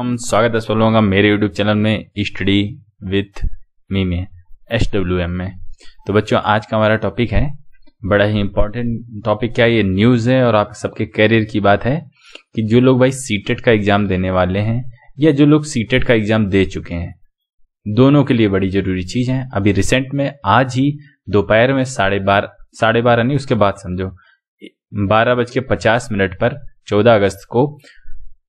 हम स्वागत है सोलों का मेरे YouTube चैनल में स्टडी विथ मी में एस डब्ल्यू एम में तो बच्चों आज का हमारा टॉपिक है बड़ा ही इम्पोर्टेंट टॉपिक क्या ये न्यूज़ है और आप सबके करियर की बात है कि जो लोग भाई सीटेट e का एग्ज़ाम देने वाले हैं या जो लोग सीटेट e का एग्ज़ाम दे चुके हैं दोनों के लिए बड़ी ज़रूरी चीज़ है अभी रिसेंट में आज ही दोपहर में साढ़े बार साढ़े बारह नहीं उसके बाद समझो बारह बज के पचास मिनट पर चौदह अगस्त को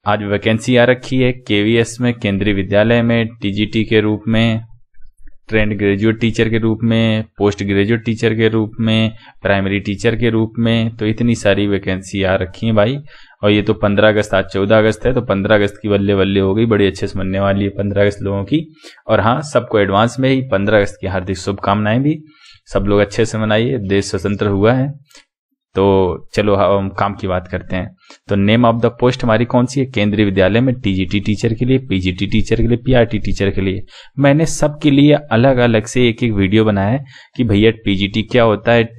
आज वैकेंसी आ रखी है केवीएस में केंद्रीय विद्यालय में टीजीटी के रूप में ट्रेंड ग्रेजुएट टीचर के रूप में पोस्ट ग्रेजुएट टीचर के रूप में प्राइमरी टीचर के रूप में तो इतनी सारी वैकेंसी आ रखी है भाई और ये तो पंद्रह अगस्त आज चौदह अगस्त है तो पंद्रह अगस्त की बल्ले बल्ले हो गई बड़ी अच्छे से मनने वाली है पंद्रह अगस्त लोगों की और हाँ सबको एडवांस में ही पंद्रह अगस्त की हार्दिक शुभकामनाएं भी सब लोग अच्छे से मनाइए देश स्वतंत्र हुआ है तो चलो हाँ, हम काम की बात करते हैं तो नेम ऑफ द पोस्ट हमारी कौन सी है केंद्रीय विद्यालय में टीजीटी टीचर के लिए पीजीटी टीचर के लिए पीआरटी टीचर के लिए मैंने सबके लिए अलग अलग से एक एक वीडियो बनाया है कि भैया पीजीटी क्या होता है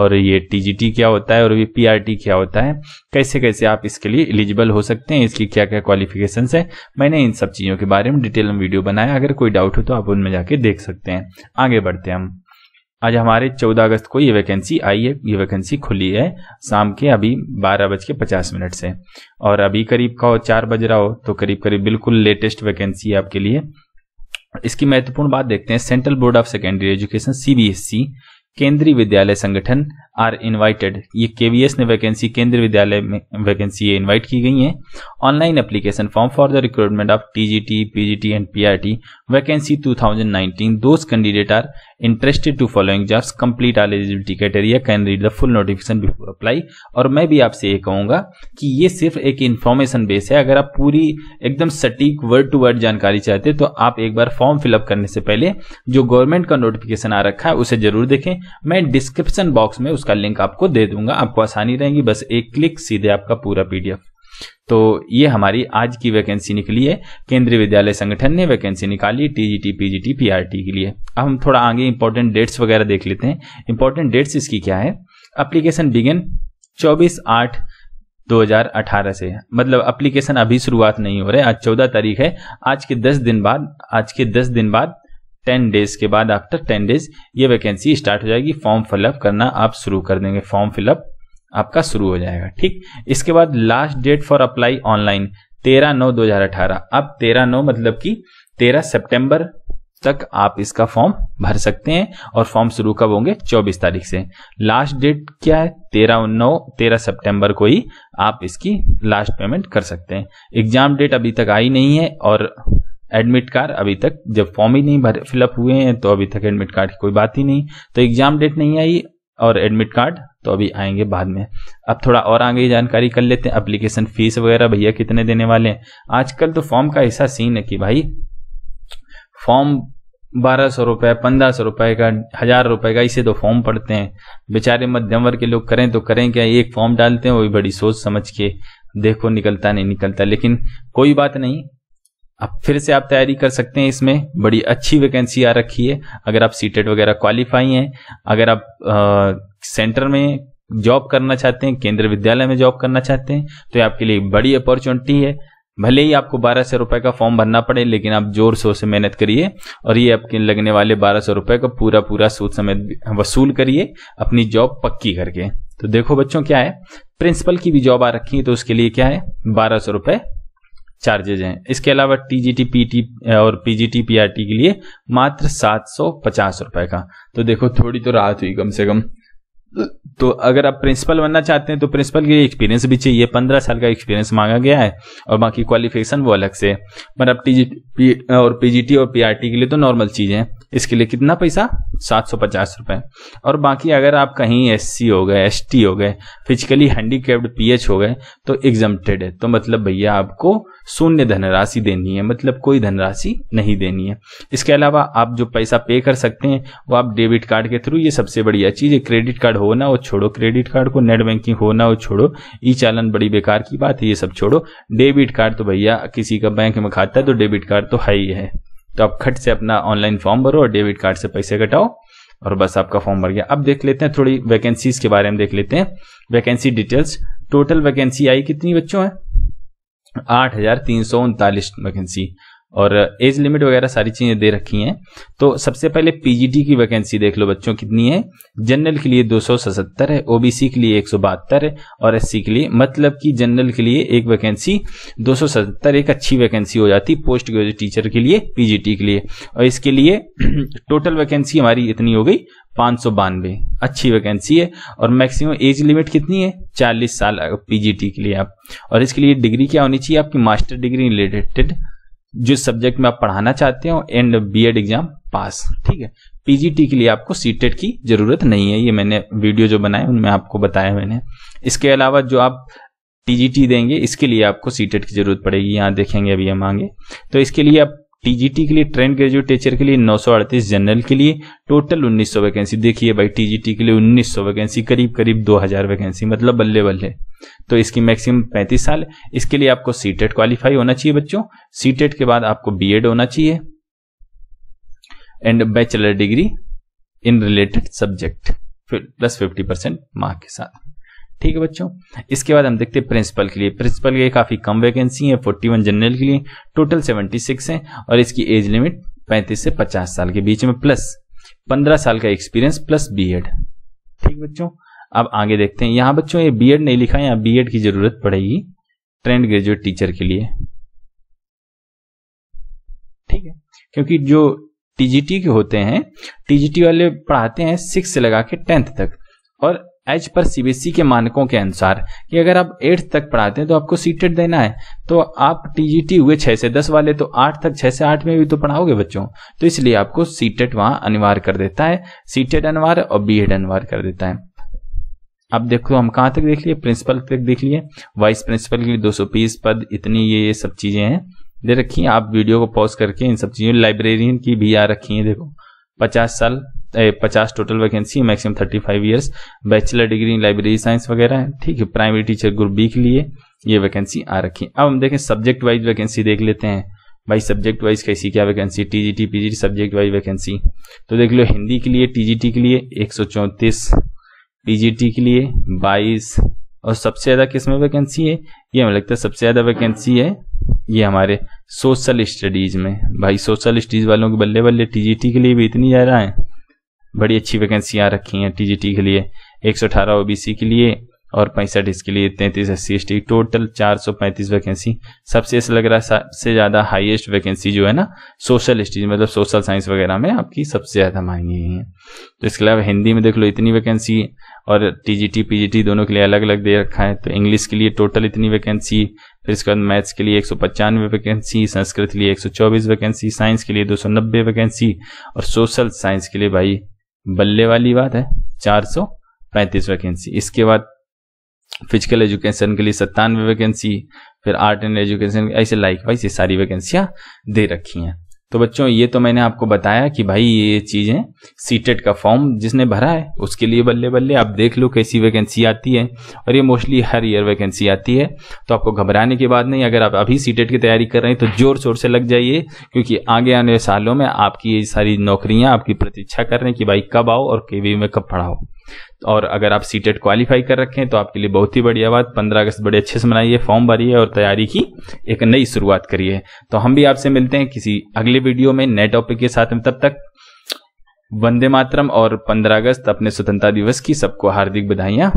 और ये टीजीटी क्या होता है और ये पीआरटी क्या होता है कैसे कैसे आप इसके लिए एलिजिबल हो सकते हैं इसकी क्या क्या क्वालिफिकेशन है मैंने इन सब चीज़ों के बारे में डिटेल में वीडियो बनाया अगर कोई डाउट हो तो आप उनमें जाके देख सकते हैं आगे बढ़ते हैं हम आज हमारे 14 अगस्त को ये वैकेंसी आई है ये वैकेंसी खुली है शाम के अभी बारह बज के पचास मिनट से और अभी करीब का हो चार बज रहा हो तो करीब करीब बिल्कुल लेटेस्ट वैकेंसी है आपके लिए इसकी महत्वपूर्ण बात देखते हैं central board of secondary education CBSE Kendriya Vidyalaya Sangathan are invited ये केवीएस ने वैकेंसी केंद्रीय विद्यालय में वैकेंसी ये इनवाइट की गई है online application form for the recruitment of TGT PGT and PRT vacancy 2019 thousand candidate are interested to following jobs complete eligibility criteria can read the full notification before apply और मैं भी आपसे ये कहूंगा कि ये सिर्फ एक इन्फॉर्मेशन बेस है अगर आप पूरी एकदम सटीक वर्ड टू वर्ड जानकारी चाहते तो आप एक बार फॉर्म फिलअप करने से पहले जो गवर्नमेंट का नोटिफिकेशन आ रखा है उसे जरूर देखें मैं डिस्क्रिप्शन बॉक्स में उसका लिंक आपको दे दूंगा आपको आसानी रहेगी बस एक क्लिक सीधे आपका पूरा पीडीएफ तो ये हमारी आज की वैकेंसी निकली है केंद्रीय विद्यालय संगठन ने वैकेंसी निकाली टीजीटी पीजीटी पीआरटी के लिए अब हम थोड़ा आगे इंपॉर्टेंट डेट्स वगैरह देख लेते हैं इंपॉर्टेंट डेट्स इसकी क्या है अप्लीकेशन बिगिन 24 आठ 2018 से मतलब अप्लीकेशन अभी शुरुआत नहीं हो रहा है आज 14 तारीख है आज के 10 दिन बाद आज के 10 दिन बाद टेन डेज के बाद आफ्टर टेन डेज ये वैकेंसी स्टार्ट हो जाएगी फॉर्म फिलअप करना आप शुरू कर देंगे फॉर्म फिलअप आपका शुरू हो जाएगा ठीक इसके बाद last date for apply online तेरह नौ दो हजार अठारह अब तेरह नौ मतलब कि तेरह सितंबर तक आप इसका फॉर्म भर सकते हैं और फॉर्म शुरू कब होंगे 24 तारीख से लास्ट डेट क्या है तेरह नौ तेरह सितंबर को ही आप इसकी लास्ट पेमेंट कर सकते हैं एग्जाम डेट अभी तक आई नहीं है और एडमिट कार्ड अभी तक जब फॉर्म ही नहीं भर फिलअप हुए हैं तो अभी तक एडमिट कार्ड की कोई बात ही नहीं तो एग्जाम डेट नहीं आई और एडमिट कार्ड तो अभी आएंगे बाद में अब थोड़ा और आगे जानकारी कर लेते हैं अप्लीकेशन फीस वगैरह भैया कितने देने वाले हैं आजकल तो फॉर्म का ऐसा सीन है कि भाई फॉर्म बारह सौ रुपये पंद्रह सौ रुपये का हजार रुपये का इसे तो फॉर्म पड़ते हैं बेचारे मध्यम वर्ग के लोग करें तो करें क्या एक फॉर्म डालते हैं वो भी बड़ी सोच समझ के देखो निकलता नहीं निकलता लेकिन कोई बात नहीं अब फिर से आप तैयारी कर सकते हैं इसमें बड़ी अच्छी वैकेंसी आ रखी है अगर आप सीटेट वगैरह क्वालिफाई हैं अगर आप आ, सेंटर में जॉब करना चाहते हैं केंद्रीय विद्यालय में जॉब करना चाहते हैं तो ये आपके लिए बड़ी अपॉर्चुनिटी है भले ही आपको बारह सौ रुपए का फॉर्म भरना पड़े लेकिन आप जोर शोर से मेहनत करिए और ये आपके लगने वाले बारह सौ रुपए का पूरा पूरा सूद समेत वसूल करिए अपनी जॉब पक्की करके तो देखो बच्चों क्या है प्रिंसिपल की भी जॉब आ रखी है तो उसके लिए क्या है बारह सौ रुपए चार्जेज हैं इसके अलावा टीजीटी पीटी और पीजीटी पीआरटी के लिए मात्र सात सौ पचास रुपए का तो देखो थोड़ी तो राहत हुई कम से कम तो अगर आप प्रिंसिपल बनना चाहते हैं तो प्रिंसिपल के लिए एक्सपीरियंस भी चाहिए पंद्रह साल का एक्सपीरियंस मांगा गया है और बाकी क्वालिफिकेशन वो अलग से पर आप टीजी और पीजीटी और पीआरटी के लिए तो नॉर्मल चीज़ है इसके लिए कितना पैसा सात सौ पचास रुपए और बाकी अगर आप कहीं एस सी हो गए एस टी हो गए फिजिकली हैंडीकेप्ड पीएच हो गए तो एग्जम्प्टेड है तो मतलब भैया आपको शून्य धनराशि देनी है मतलब कोई धनराशि नहीं देनी है इसके अलावा आप जो पैसा पे कर सकते हैं वो आप डेबिट कार्ड के थ्रू ये सबसे बढ़िया चीज़ है क्रेडिट कार्ड हो वो छोड़ो क्रेडिट कार्ड को नेट बैंकिंग हो वो छोड़ो ई चालन बड़ी बेकार की बात है ये सब छोड़ो डेबिट कार्ड तो भैया किसी का बैंक में खाता है तो डेबिट कार्ड तो है ही है तो आप खट से अपना ऑनलाइन फॉर्म भरो और डेबिट कार्ड से पैसे कटाओ और बस आपका फॉर्म भर गया अब देख लेते हैं थोड़ी वैकेंसीज के बारे में देख लेते हैं वैकेंसी डिटेल्स टोटल वैकेंसी आई कितनी बच्चों है आठ हजार तीन सौ उनतालीस वैकेंसी और एज लिमिट वगैरह सारी चीज़ें दे रखी हैं तो सबसे पहले पीजीटी की वैकेंसी देख लो बच्चों कितनी है जनरल के लिए दो है ओबीसी के लिए एक है और एससी के लिए मतलब कि जनरल के लिए एक वैकेंसी दो एक अच्छी वैकेंसी हो जाती पोस्ट ग्रेजुएट टीचर के लिए पीजीटी के लिए और इसके लिए टोटल वैकेंसी हमारी इतनी हो गई पांच सौ बानवे अच्छी वैकेंसी है और मैक्सिमम एज लिमिट कितनी है चालीस साल पीजीटी के लिए आप और इसके लिए डिग्री क्या होनी चाहिए आपकी मास्टर डिग्री रिलेटेड जिस सब्जेक्ट में आप पढ़ाना चाहते हो एंड बीएड एग्जाम पास ठीक है पीजीटी के लिए आपको सीटेट की जरूरत नहीं है ये मैंने वीडियो जो बनाए उनमें आपको बताया मैंने इसके अलावा जो आप टीजीटी देंगे इसके लिए आपको सीटेट की जरूरत पड़ेगी यहाँ देखेंगे अभी हम आगे तो इसके लिए आप टीजीटी के लिए ट्रेंड ग्रेजुएट टीचर के लिए अड़तीस जनरल के लिए टोटल 1900 वैकेंसी देखिए भाई टीजीटी के लिए 1900 वैकेंसी करीब करीब 2000 वैकेंसी मतलब बल्ले बल्ले तो इसकी मैक्सिमम 35 साल इसके लिए आपको सीटेट क्वालिफाई e होना चाहिए बच्चों सीटेट e के बाद आपको बीएड होना चाहिए and bachelor degree in related subject plus fifty percent mark के साथ ठीक है बच्चों इसके बाद हम देखते हैं प्रिंसिपल के लिए प्रिंसिपल के काफ़ी कम वैकेंसी है 41 जनरल के लिए टोटल 76 हैं और इसकी एज लिमिट 35 से 50 साल के बीच में प्लस 15 साल का एक्सपीरियंस प्लस बीएड ठीक बच्चों अब आगे देखते हैं यहाँ बच्चों ये बीएड नहीं लिखा है यहाँ एड की जरूरत पड़ेगी ट्रेंड ग्रेजुएट टीचर के लिए ठीक है क्योंकि जो टीजीटी के होते हैं टीजीटी वाले पढ़ाते हैं सिक्स से लगा के टेंथ तक और एज पर सीबीएसई e के मानकों के अनुसार कि अगर आप एट्थ तक पढ़ाते हैं तो आपको सीटेट e देना है तो आप टीजीटी हुए छः से दस वाले तो आठ तक छः से आठ में भी तो पढ़ाओगे बच्चों तो इसलिए आपको सीटेट e वहाँ अनिवार्य कर देता है सीटेट अनिवार्य और बी अनिवार्य कर देता है अब देखो हम कहाँ तक देख लिए प्रिंसिपल तक देख लिए वाइस प्रिंसिपल के लिए दो पद इतनी ये ये सब चीज़ें हैं दे रखी है आप वीडियो को पॉज करके इन सब चीज़ों लाइब्रेरियन की भी आ रखी है देखो 50 साल पचास total vacancy maximum thirty five years bachelor degree in library science वगैरह है ठीक है प्राइमरी टीचर ग्रुप बी के लिए ये वैकेंसी आ रखी है अब हम देखें सब्जेक्ट वाइज वैकेंसी देख लेते हैं भाई सब्जेक्ट वाइज कैसी क्या vacancy TGT PGT subject wise vacancy तो देख लो हिंदी के लिए टीजीटी के लिए एक सौ चौंतीस पीजीटी के लिए बाईस और सबसे ज़्यादा किस में वैकेंसी है ये हमें लगता है सबसे ज़्यादा वैकेंसी है ये हमारे सोशल स्टडीज़ में भाई सोशल स्टडीज़ वालों के बल्ले बल्ले टीजीटी के लिए भी इतनी ज़्यादा है बड़ी अच्छी वैकेंसियाँ रखी हैं टीजीटी के लिए 118 ओबीसी के लिए और पैंसठ इसके लिए तैंतीस एस सी टोटल 435 वैकेंसी सबसे ऐसा लग रहा है सबसे ज़्यादा हाईएस्ट वैकेंसी जो है ना सोशल स्टडीज मतलब सोशल साइंस वगैरह में आपकी सबसे ज़्यादा मांगी गई है तो इसके अलावा हिंदी में देख लो इतनी वैकेंसी और टीजीटी पीजीटी दोनों के लिए अलग अलग दे रखा है तो इंग्लिश के लिए टोटल इतनी वैकेंसी फिर इसके बाद मैथ्स के लिए एक वैकेंसी संस्कृत के लिए एक वैकेंसी साइंस के लिए दो वैकेंसी और सोशल साइंस के लिए भाई बल्ले वाली बात है चार सौ पैंतीस वैकेंसी इसके बाद फिजिकल एजुकेशन के लिए सत्तानवे वैकेंसी फिर आर्ट एंड एजुकेशन ऐसे लाइक वाइज ये सारी वैकेंसियाँ दे रखी हैं तो बच्चों ये तो मैंने आपको बताया कि भाई ये चीज़ें सीटेट का फॉर्म जिसने भरा है उसके लिए बल्ले बल्ले आप देख लो कैसी वैकेंसी आती है और ये मोस्टली हर ईयर वैकेंसी आती है तो आपको घबराने की बात नहीं अगर आप अभी सीटेट की तैयारी कर रहे हैं तो जोर शोर से लग जाइए क्योंकि आगे आने सालों में आपकी ये सारी नौकरियाँ आपकी प्रतीक्षा कर रहे हैं कि भाई कब आओ और के में कब पढ़ाओ और अगर आप सीटेट क्वालिफाई कर रखें तो आपके लिए बहुत ही बढ़िया बात पंद्रह अगस्त बड़े अच्छे से मनाइए फॉर्म भरिए और तैयारी की एक नई शुरुआत करिए तो हम भी आपसे मिलते हैं किसी अगले वीडियो में नए टॉपिक के साथ में तब तक वंदे मातरम और पंद्रह अगस्त अपने स्वतंत्रता दिवस की सबको हार्दिक बधाइयां